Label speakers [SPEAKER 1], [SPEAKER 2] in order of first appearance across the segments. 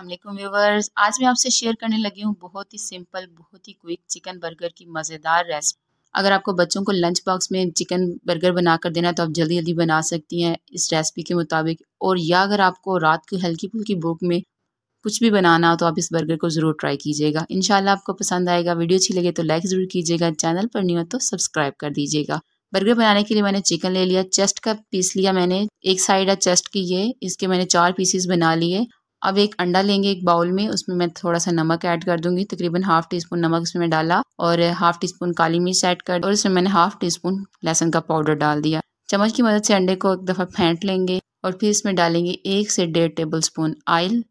[SPEAKER 1] अल्लाम व्यूवर्स आज मैं आपसे शेयर करने लगी हूँ बहुत ही सिंपल बहुत ही क्विक चिकन बर्गर की मज़ेदार रेसिपी अगर आपको बच्चों को लंच बॉक्स में चिकन बर्गर बना कर देना तो आप जल्दी जल्दी बना सकती हैं इस रेसिपी के मुताबिक और या अगर आपको रात की हल्की फुल्की भूख में कुछ भी बनाना हो तो आप इस बर्गर को ज़रूर ट्राई कीजिएगा इन आपको पसंद आएगा वीडियो अच्छी लगे तो लाइक ज़रूर कीजिएगा चैनल पर नहीं हो तो सब्सक्राइब कर दीजिएगा बर्गर बनाने के लिए मैंने चिकन ले लिया चेस्ट का पीस लिया मैंने एक साइड है चेस्ट की ये इसके मैंने चार पीसीस बना लिए अब एक अंडा लेंगे एक बाउल में उसमें मैं थोड़ा सा नमक ऐड कर दूंगी तकरीबन हाफ टी स्पून नमक उसमें डाला और हाफ टी स्पून काली मिर्च ऐड कर और इसमें मैंने हाफ टी स्पून लहसुन का पाउडर डाल दिया चम्मच की मदद से अंडे को एक दफ़ा फेंट लेंगे और फिर इसमें डालेंगे एक से डेढ़ टेबल स्पून ऑयल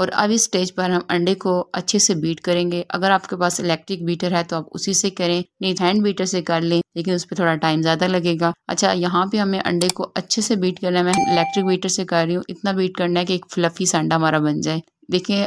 [SPEAKER 1] और अब इस स्टेज पर हम अंडे को अच्छे से बीट करेंगे अगर आपके पास इलेक्ट्रिक बीटर है तो आप उसी से करें नहीं तो हैंड बीटर से कर लें लेकिन उस पर थोड़ा टाइम ज़्यादा लगेगा अच्छा यहाँ पे हमें अंडे को अच्छे से बीट करना है मैं इलेक्ट्रिक बीटर से कर रही हूँ इतना बीट करना है कि एक फ्लफ़ी सा अंडा हमारा बन जाए देखिये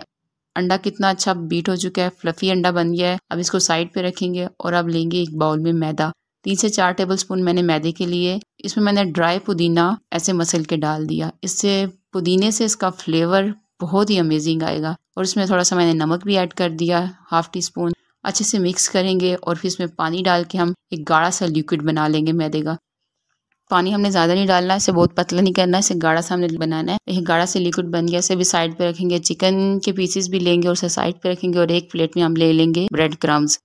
[SPEAKER 1] अंडा कितना अच्छा बीट हो चुका है फ्लफ़ी अंडा बन गया है अब इसको साइड पे रखेंगे और अब लेंगे एक बाउल में मैदा तीन से चार टेबल स्पून मैंने मैदे के लिए इसमें मैंने ड्राई पुदीना ऐसे मसल के डाल दिया इससे पुदीने से इसका फ्लेवर बहुत ही अमेजिंग आएगा और इसमें थोड़ा सा मैंने नमक भी ऐड कर दिया हाफ़ टी स्पून अच्छे से मिक्स करेंगे और फिर इसमें पानी डाल के हम एक गाढ़ा सा लिक्विड बना लेंगे मैदे का पानी हमने ज़्यादा नहीं डालना है इसे बहुत पतला नहीं करना है इसे गाढ़ा सा हमने बनाना है एक गाढ़ा से लिक्विड बन गया इसे भी साइड पे रखेंगे चिकन के पीसेस भी लेंगे और उसे साइड पे रखेंगे और एक प्लेट में हम ले लेंगे ब्रेड क्रम्स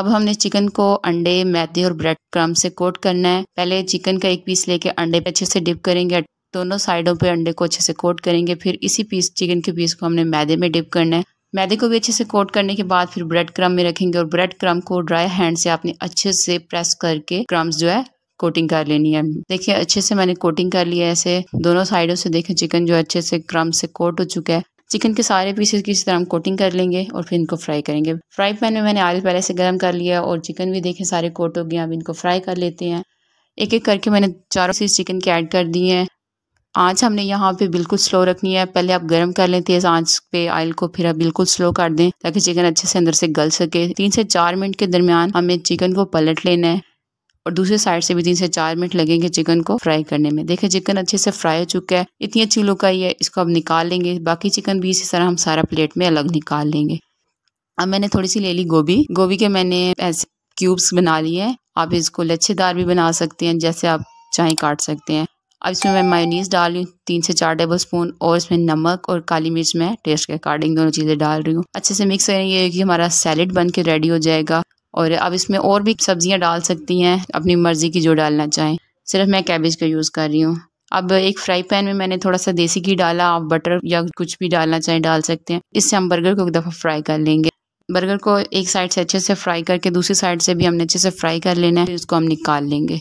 [SPEAKER 1] अब हमने चिकन को अंडे मैदे और ब्रेड क्रम्स से कोट करना है पहले चिकन का एक पीस लेके अंडे पे अच्छे से डिप करेंगे दोनों साइडों पे अंडे को अच्छे से कोट करेंगे फिर इसी पीस चिकन के पीस को हमने मैदे में डिप करना है मैदे को भी अच्छे से कोट करने के बाद फिर ब्रेड क्रम में रखेंगे और ब्रेड क्रम को ड्राई हैंड से आपने अच्छे से प्रेस करके क्रम्स जो है कोटिंग कर लेनी है देखिए अच्छे से मैंने कोटिंग कर लिया है ऐसे दोनों साइडों से देखें चिकन जो अच्छे से क्रम से कोट हो चुका है चिकन के सारे पीसेस की इस तरह हम कोटिंग कर लेंगे और फिर इनको फ्राई करेंगे फ्राई पैन में मैंने ऑयल पहले से गर्म कर लिया और चिकन भी देखें सारे कोट हो गए अब इनको फ्राई कर लेते हैं एक एक करके मैंने चारों पीस चिकन के ऐड कर दिए हैं आँच हमने यहाँ पे बिल्कुल स्लो रखनी है पहले आप गर्म कर लें तेज़ आँच पे ऑयल को फिर आप बिल्कुल स्लो कर दें ताकि चिकन अच्छे से अंदर से गल सके तीन से चार मिनट के दरमियान हमें चिकन को पलट लेना है और दूसरे साइड से भी तीन से चार मिनट लगेंगे चिकन को फ्राई करने में देखिए चिकन अच्छे से फ्राई हो चुका है इतनी अच्छी लुक आई है इसको अब निकाल लेंगे बाकी चिकन भी इसी तरह हम सारा प्लेट में अलग निकाल लेंगे अब मैंने थोड़ी सी ले ली गोभी गोभी के मैंने ऐसे क्यूब्स बना लिए हैं आप इसको लच्छेदार भी बना सकते हैं जैसे आप चाहें काट सकते हैं अब इसमें मैं मायोनीस डाल रही हूँ तीन से चार टेबल स्पून और इसमें नमक और काली मिर्च मैं टेस्ट के अकॉर्डिंग दोनों चीज़ें डाल रही हूँ अच्छे से मिक्स करेंगे कि हमारा सैलड बन के रेडी हो जाएगा और अब इसमें और भी सब्जियाँ डाल सकती हैं अपनी मर्ज़ी की जो डालना चाहें सिर्फ मैं कैबेज का यूज़ कर रही हूँ अब एक फ्राई पैन में मैंने थोड़ा सा देसी घी डाला आप बटर या कुछ भी डालना चाहें डाल सकते हैं इससे हम बर्गर को एक दफ़ा फ्राई कर लेंगे बर्गर को एक साइड से अच्छे से फ्राई करके दूसरी साइड से भी हमने अच्छे से फ्राई कर लेना है फिर उसको हम निकाल लेंगे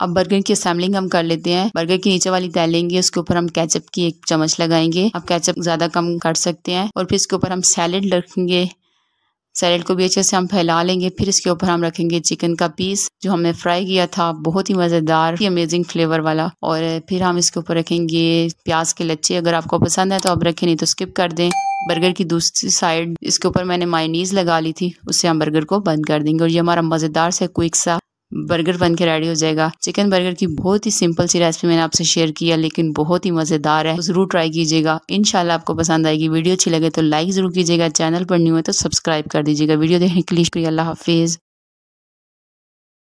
[SPEAKER 1] अब बर्गर की असेंबलिंग हम कर लेते हैं बर्गर की नीचे वाली तय लेंगे उसके ऊपर हम कैचअप की एक चम्मच लगाएंगे आप कैचअप ज़्यादा कम कर सकते हैं और फिर इसके ऊपर हम सैलड रखेंगे सैलड को भी अच्छे से हम फैला लेंगे फिर इसके ऊपर हम रखेंगे चिकन का पीस जो हमने फ्राई किया था बहुत ही मज़ेदार ही अमेजिंग फ्लेवर वाला और फिर हम इसके ऊपर रखेंगे प्याज के लच्छे अगर आपको पसंद है तो आप रखें नहीं तो स्किप कर दें बर्गर की दूसरी साइड इसके ऊपर मैंने मायनीज लगा ली थी उससे हम बर्गर को बंद कर देंगे और ये हमारा मज़ेदार से क्विक सा बर्गर बन के रेडी हो जाएगा चिकन बर्गर की बहुत ही सिंपल सी रेसिपी मैंने आपसे शेयर किया लेकिन बहुत ही मज़ेदार है ज़रूर ट्राई कीजिएगा इनशाला आपको पसंद आएगी वीडियो अच्छी लगे तो लाइक ज़रूर कीजिएगा चैनल पर न्यू है तो सब्सक्राइब कर दीजिएगा वीडियो देखने के लिए शुक्रिया हाफिज़